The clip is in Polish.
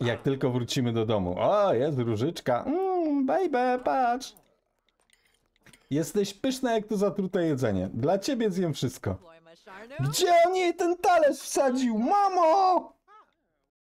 Jak tylko wrócimy do domu. O, jest różyczka. Mmm, baby, patrz. Jesteś pyszna jak to zatrute jedzenie. Dla ciebie zjem wszystko. Gdzie on jej ten talerz wsadził? Mamo!